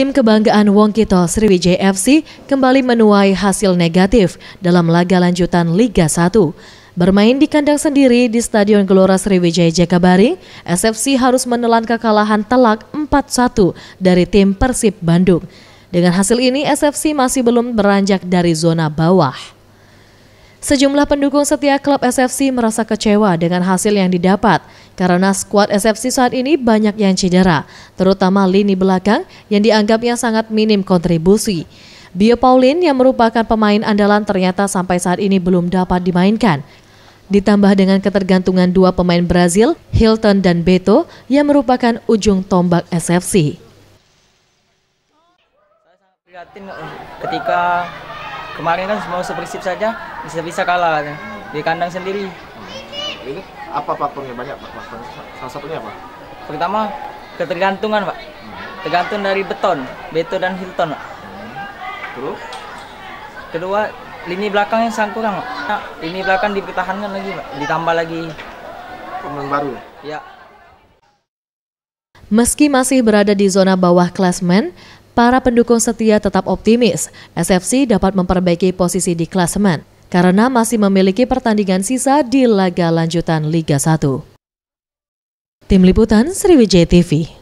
Tim kebanggaan Wong Kito Sriwijaya FC kembali menuai hasil negatif dalam laga lanjutan Liga 1. Bermain di kandang sendiri di Stadion Gelora Sriwijaya Jakabaring, SFC harus menelan kekalahan telak 4-1 dari tim Persib Bandung. Dengan hasil ini, SFC masih belum beranjak dari zona bawah. Sejumlah pendukung setia klub SFC merasa kecewa dengan hasil yang didapat karena skuad SFC saat ini banyak yang cedera, terutama lini belakang yang dianggapnya sangat minim kontribusi. Bio Paulin yang merupakan pemain andalan ternyata sampai saat ini belum dapat dimainkan. Ditambah dengan ketergantungan dua pemain Brazil, Hilton dan Beto, yang merupakan ujung tombak SFC. Eh, ketika kemarin kan semua sepersip saja bisa bisa kalah kan? di kandang sendiri ini apa faktornya banyak pak faktornya salah satunya apa pertama ketergantungan pak hmm. tergantung dari beton beto dan hilton pak hmm. terus kedua lini belakang yang sangat kurang pak nah, lini belakang dipertahankan lagi pak ditambah lagi pemain baru ya, ya. Meski masih berada di zona bawah klasmen, para pendukung setia tetap optimis SFC dapat memperbaiki posisi di klasemen karena masih memiliki pertandingan sisa di laga lanjutan Liga 1. Tim Liputan Sriwijaya TV